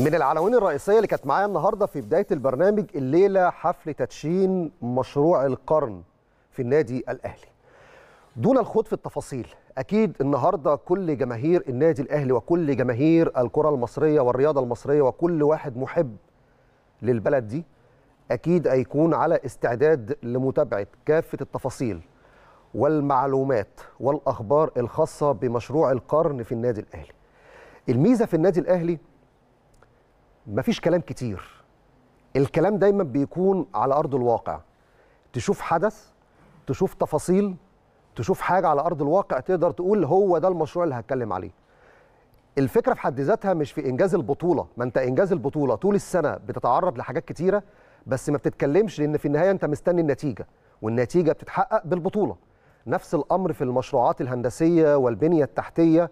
من العناوين الرئيسية اللي كانت معايا النهاردة في بداية البرنامج الليلة حفل تدشين مشروع القرن في النادي الأهلي دون الخوض في التفاصيل أكيد النهاردة كل جماهير النادي الأهلي وكل جماهير الكرة المصرية والرياضة المصرية وكل واحد محب للبلد دي أكيد هيكون على استعداد لمتابعة كافة التفاصيل والمعلومات والأخبار الخاصة بمشروع القرن في النادي الأهلي الميزة في النادي الأهلي مفيش كلام كتير الكلام دايما بيكون على ارض الواقع تشوف حدث تشوف تفاصيل تشوف حاجه على ارض الواقع تقدر تقول هو ده المشروع اللي هتكلم عليه الفكره في حد ذاتها مش في انجاز البطوله ما انت انجاز البطوله طول السنه بتتعرض لحاجات كتيره بس ما بتتكلمش لان في النهايه انت مستني النتيجه والنتيجه بتتحقق بالبطوله نفس الامر في المشروعات الهندسيه والبنيه التحتيه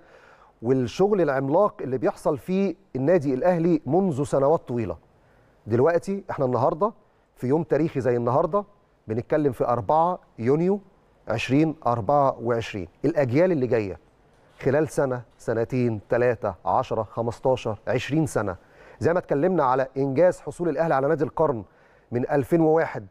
والشغل العملاق اللي بيحصل في النادي الاهلي منذ سنوات طويله دلوقتي احنا النهارده في يوم تاريخي زي النهارده بنتكلم في 4 يونيو 2024 الاجيال اللي جايه خلال سنه سنتين ثلاثه 10 15 20 سنه زي ما اتكلمنا على انجاز حصول الاهلي على نادي القرن من 2001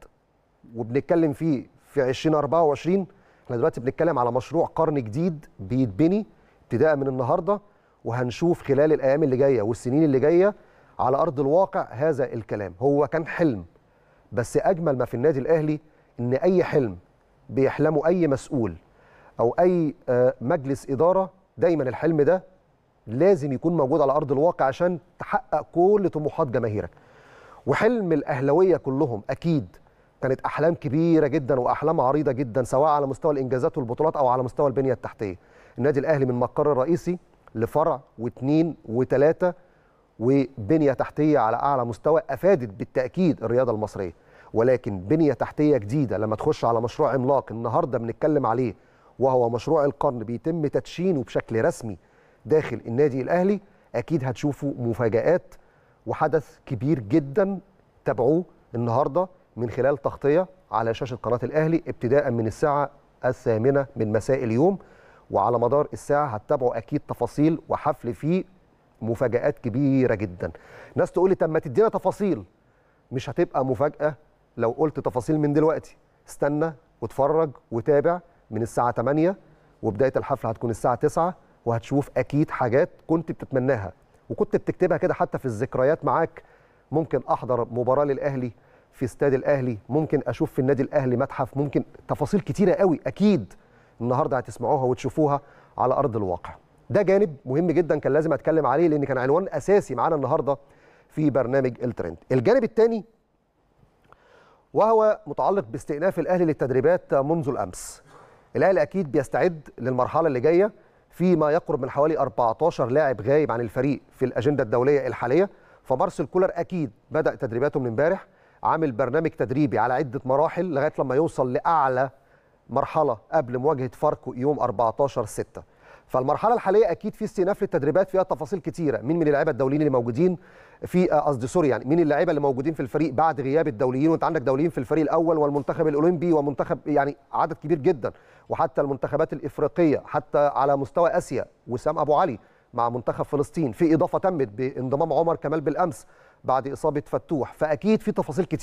وبنتكلم فيه في 2024 احنا دلوقتي بنتكلم على مشروع قرن جديد بيتبني ابتداء من النهارده وهنشوف خلال الايام اللي جايه والسنين اللي جايه على ارض الواقع هذا الكلام هو كان حلم بس اجمل ما في النادي الاهلي ان اي حلم بيحلمه اي مسؤول او اي آه، مجلس اداره دايما الحلم ده لازم يكون موجود على ارض الواقع عشان تحقق كل طموحات جماهيرك وحلم الاهلاويه كلهم اكيد كانت احلام كبيره جدا واحلام عريضه جدا سواء على مستوى الانجازات والبطولات او على مستوى البنيه التحتيه النادي الاهلي من مقر رئيسي لفرع واثنين وثلاثه وبنيه تحتيه على اعلى مستوى افادت بالتاكيد الرياضه المصريه ولكن بنيه تحتيه جديده لما تخش على مشروع عملاق النهارده بنتكلم عليه وهو مشروع القرن بيتم تدشينه بشكل رسمي داخل النادي الاهلي اكيد هتشوفوا مفاجات وحدث كبير جدا تابعوه النهارده من خلال تغطيه على شاشه قناه الاهلي ابتداء من الساعه الثامنه من مساء اليوم وعلى مدار الساعه هتتابعوا اكيد تفاصيل وحفل فيه مفاجات كبيره جدا ناس تقول لي طب ما تدينا تفاصيل مش هتبقى مفاجاه لو قلت تفاصيل من دلوقتي استنى واتفرج وتابع من الساعه 8 وبدايه الحفل هتكون الساعه 9 وهتشوف اكيد حاجات كنت بتتمناها وكنت بتكتبها كده حتى في الذكريات معاك ممكن احضر مباراه للاهلي في استاد الاهلي ممكن اشوف في النادي الاهلي متحف ممكن تفاصيل كتيره قوي اكيد النهارده هتسمعوها وتشوفوها على ارض الواقع ده جانب مهم جدا كان لازم اتكلم عليه لان كان عنوان اساسي معانا النهارده في برنامج الترند الجانب الثاني وهو متعلق باستئناف الاهلي للتدريبات منذ الامس الاهلي اكيد بيستعد للمرحله اللي جايه فيما يقرب من حوالي 14 لاعب غايب عن الفريق في الاجنده الدوليه الحاليه فمارسيل كولر اكيد بدا تدريباته من امبارح عامل برنامج تدريبي على عده مراحل لغايه لما يوصل لاعلى مرحله قبل مواجهه فاركو يوم 14 6 فالمرحله الحاليه اكيد في استئناف للتدريبات فيها تفاصيل كثيره مين من اللعيبه الدوليين اللي موجودين في آه، قصدي سوري يعني مين اللعيبه اللي موجودين في الفريق بعد غياب الدوليين وانت عندك دوليين في الفريق الاول والمنتخب الاولمبي ومنتخب يعني عدد كبير جدا وحتى المنتخبات الافريقيه حتى على مستوى اسيا وسام ابو علي مع منتخب فلسطين في اضافه تمت بانضمام عمر كمال بالامس بعد اصابه فتوح فاكيد في تفاصيل كتير